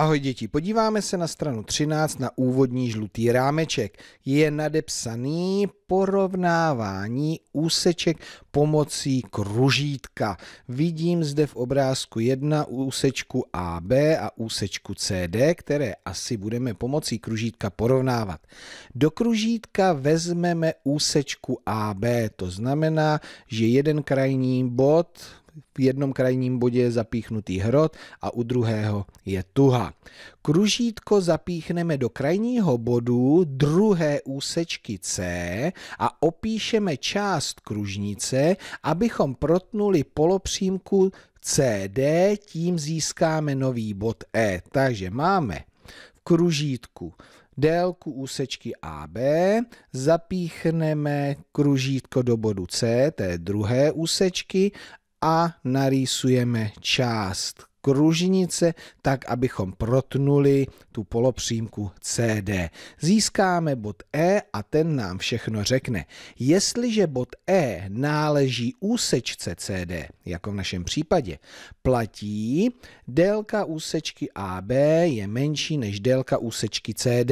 Ahoj děti, podíváme se na stranu 13 na úvodní žlutý rámeček. Je nadepsaný porovnávání úseček pomocí kružítka. Vidím zde v obrázku 1 úsečku AB a úsečku CD, které asi budeme pomocí kružítka porovnávat. Do kružítka vezmeme úsečku AB, to znamená, že jeden krajní bod v jednom krajním bodě je zapíchnutý hrot a u druhého je tuha. Kružítko zapíchneme do krajního bodu druhé úsečky C a opíšeme část kružnice, abychom protnuli polopřímku CD, tím získáme nový bod E. Takže máme v kružítku délku úsečky AB, zapíchneme kružítko do bodu C, té druhé úsečky a narýsujeme část kružnice, tak abychom protnuli tu polopřímku CD. Získáme bod E a ten nám všechno řekne. Jestliže bod E náleží úsečce CD, jako v našem případě, platí délka úsečky AB je menší než délka úsečky CD.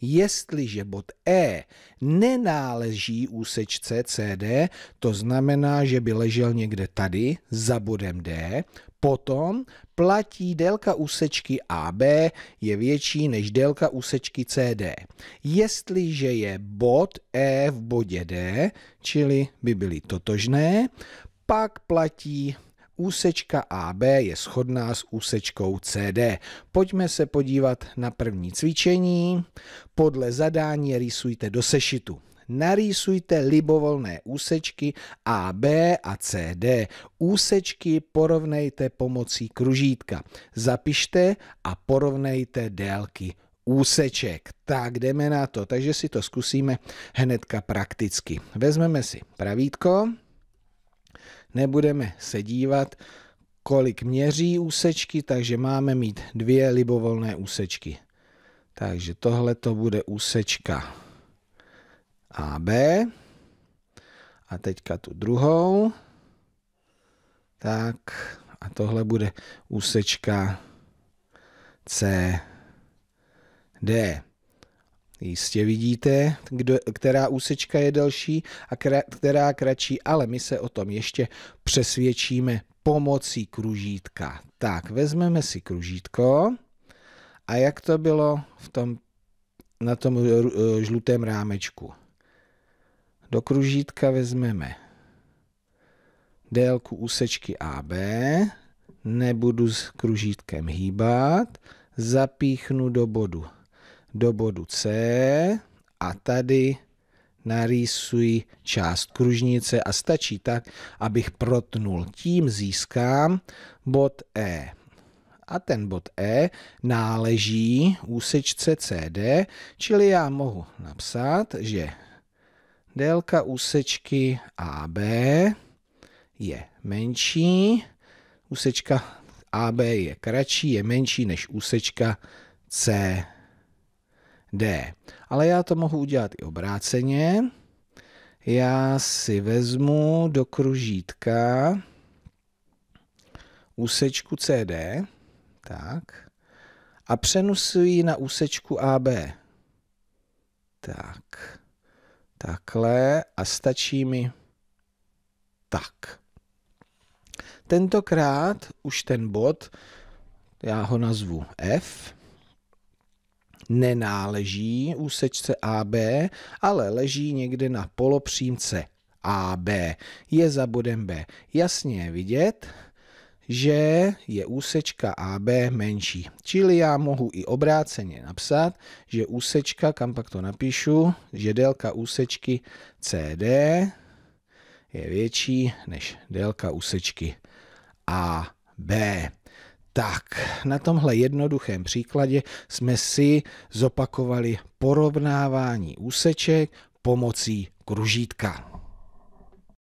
Jestliže bod E nenáleží úsečce CD, to znamená, že by ležel někde tady za bodem D, potom platí délka úsečky AB je větší než délka úsečky CD. Jestliže je bod E v bodě D, čili by byly totožné, pak platí Úsečka AB je shodná s úsečkou CD. Pojďme se podívat na první cvičení. Podle zadání rýsujte do sešitu. Narýsujte libovolné úsečky AB a CD. Úsečky porovnejte pomocí kružítka. Zapište a porovnejte délky úseček. Tak jdeme na to, takže si to zkusíme hnedka prakticky. Vezmeme si pravítko nebudeme se dívat, kolik měří úsečky, takže máme mít dvě libovolné úsečky. Takže tohle to bude úsečka AB. A teďka tu druhou. Tak a tohle bude úsečka CD. Jistě vidíte, kdo, která úsečka je delší a kra, která kratší, ale my se o tom ještě přesvědčíme pomocí kružítka. Tak, vezmeme si kružítko a jak to bylo v tom, na tom žlutém rámečku. Do kružítka vezmeme délku úsečky AB, nebudu s kružítkem hýbat, zapíchnu do bodu do bodu C a tady narýsuji část kružnice a stačí tak, abych protnul. Tím získám bod E. A ten bod E náleží úsečce CD, čili já mohu napsat, že délka úsečky AB je menší, úsečka AB je kratší, je menší než úsečka CD. D. Ale já to mohu udělat i obráceně. Já si vezmu do kružítka úsečku CD, tak, a přenesu ji na úsečku AB. Tak, takhle a stačí mi tak. Tentokrát už ten bod, já ho nazvu F, nenáleží úsečce AB, ale leží někde na polopřímce AB. Je za bodem B. Jasně je vidět, že je úsečka AB menší. Čili já mohu i obráceně napsat, že úsečka, kam pak to napíšu, že délka úsečky CD je větší než délka úsečky AB. Tak, na tomhle jednoduchém příkladě jsme si zopakovali porovnávání úseček pomocí kružítka.